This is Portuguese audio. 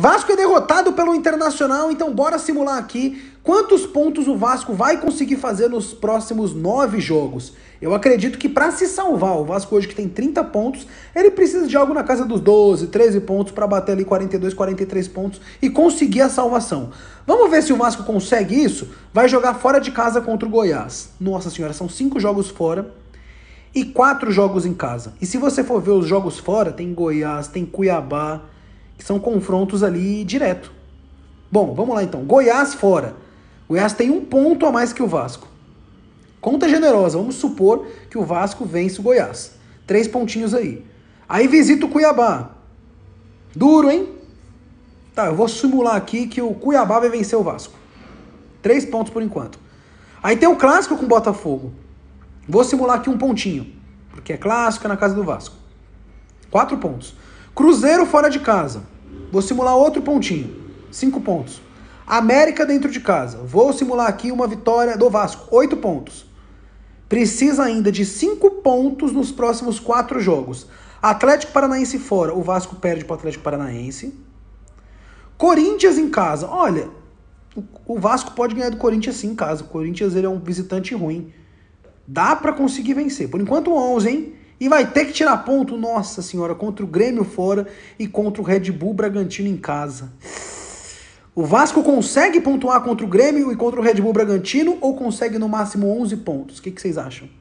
Vasco é derrotado pelo Internacional, então bora simular aqui quantos pontos o Vasco vai conseguir fazer nos próximos nove jogos. Eu acredito que para se salvar, o Vasco hoje que tem 30 pontos, ele precisa de algo na casa dos 12, 13 pontos para bater ali 42, 43 pontos e conseguir a salvação. Vamos ver se o Vasco consegue isso? Vai jogar fora de casa contra o Goiás. Nossa senhora, são cinco jogos fora e quatro jogos em casa. E se você for ver os jogos fora, tem Goiás, tem Cuiabá, que são confrontos ali direto. Bom, vamos lá então. Goiás fora. Goiás tem um ponto a mais que o Vasco. Conta generosa, vamos supor que o Vasco vence o Goiás. Três pontinhos aí. Aí visita o Cuiabá. Duro, hein? Tá, eu vou simular aqui que o Cuiabá vai vencer o Vasco. Três pontos por enquanto. Aí tem o clássico com o Botafogo. Vou simular aqui um pontinho. Porque é clássico, é na casa do Vasco. Quatro pontos. Cruzeiro fora de casa. Vou simular outro pontinho. Cinco pontos. América dentro de casa. Vou simular aqui uma vitória do Vasco. Oito pontos. Precisa ainda de cinco pontos nos próximos quatro jogos. Atlético Paranaense fora. O Vasco perde para o Atlético Paranaense. Corinthians em casa. Olha, o Vasco pode ganhar do Corinthians sim em casa. O Corinthians ele é um visitante ruim. Dá para conseguir vencer. Por enquanto 11, hein? E vai ter que tirar ponto, nossa senhora, contra o Grêmio fora e contra o Red Bull Bragantino em casa. O Vasco consegue pontuar contra o Grêmio e contra o Red Bull Bragantino ou consegue no máximo 11 pontos? O que, que vocês acham?